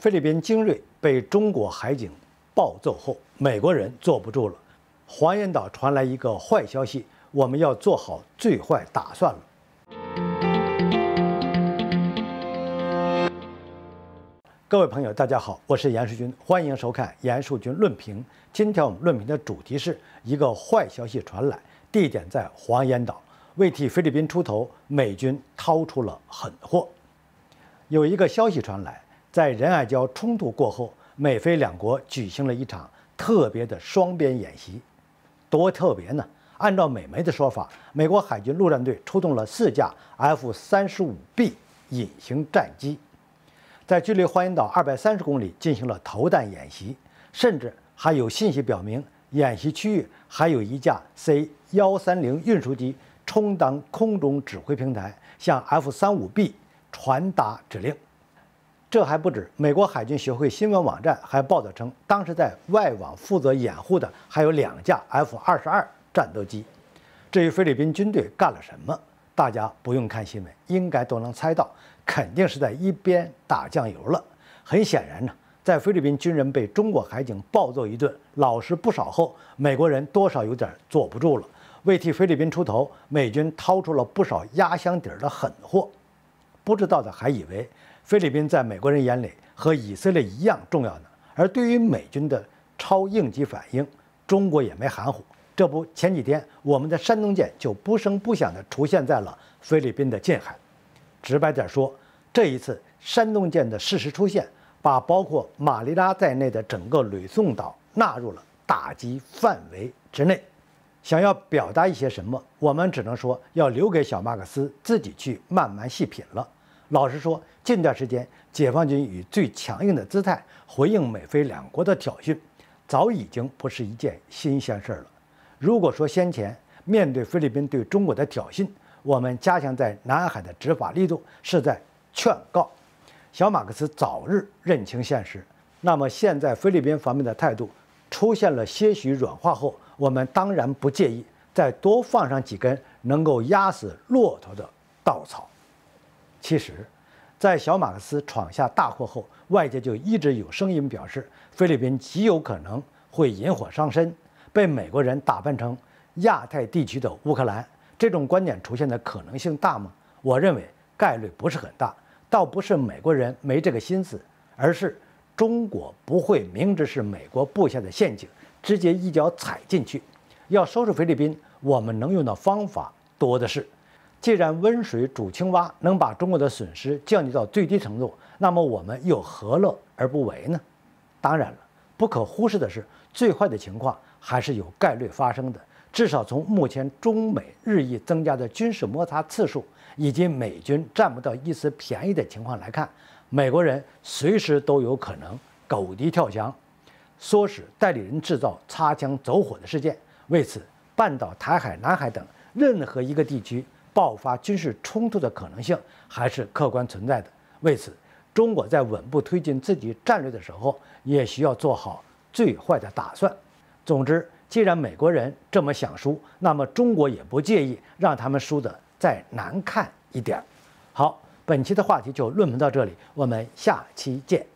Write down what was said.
菲律宾精锐被中国海警暴揍后，美国人坐不住了。黄岩岛传来一个坏消息，我们要做好最坏打算了。各位朋友，大家好，我是严世军，欢迎收看严树军论评。今天我们论评的主题是一个坏消息传来，地点在黄岩岛。为替菲律宾出头，美军掏出了狠货。有一个消息传来。在仁爱礁冲突过后，美菲两国举行了一场特别的双边演习，多特别呢？按照美媒的说法，美国海军陆战队出动了四架 F-35B 隐形战机，在距离花园岛二百三十公里进行了投弹演习，甚至还有信息表明，演习区域还有一架 C-130 运输机充当空中指挥平台，向 F-35B 传达指令。这还不止，美国海军学会新闻网站还报道称，当时在外网负责掩护的还有两架 F-22 战斗机。至于菲律宾军队干了什么，大家不用看新闻，应该都能猜到，肯定是在一边打酱油了。很显然呢，在菲律宾军人被中国海警暴揍一顿，老实不少后，美国人多少有点坐不住了。为替菲律宾出头，美军掏出了不少压箱底儿的狠货，不知道的还以为。菲律宾在美国人眼里和以色列一样重要呢。而对于美军的超应急反应，中国也没含糊。这不，前几天我们的山东舰就不声不响地出现在了菲律宾的近海。直白点说，这一次山东舰的适时出现，把包括马尼拉在内的整个吕宋岛纳入了打击范围之内。想要表达一些什么，我们只能说要留给小马克思自己去慢慢细品了。老实说，近段时间，解放军以最强硬的姿态回应美菲两国的挑衅，早已经不是一件新鲜事儿了。如果说先前面对菲律宾对中国的挑衅，我们加强在南海的执法力度是在劝告小马克思早日认清现实，那么现在菲律宾方面的态度出现了些许软化后，我们当然不介意再多放上几根能够压死骆驼的稻草。其实，在小马克思闯下大祸后，外界就一直有声音表示，菲律宾极有可能会引火伤身，被美国人打扮成亚太地区的乌克兰。这种观点出现的可能性大吗？我认为概率不是很大。倒不是美国人没这个心思，而是中国不会明知是美国布下的陷阱，直接一脚踩进去。要收拾菲律宾，我们能用的方法多的是。既然温水煮青蛙能把中国的损失降低到最低程度，那么我们又何乐而不为呢？当然了，不可忽视的是，最坏的情况还是有概率发生的。至少从目前中美日益增加的军事摩擦次数以及美军占不到一丝便宜的情况来看，美国人随时都有可能狗急跳墙，唆使代理人制造擦枪走火的事件。为此，半岛、台海、南海等任何一个地区。爆发军事冲突的可能性还是客观存在的。为此，中国在稳步推进自己战略的时候，也需要做好最坏的打算。总之，既然美国人这么想输，那么中国也不介意让他们输得再难看一点。好，本期的话题就论文到这里，我们下期见。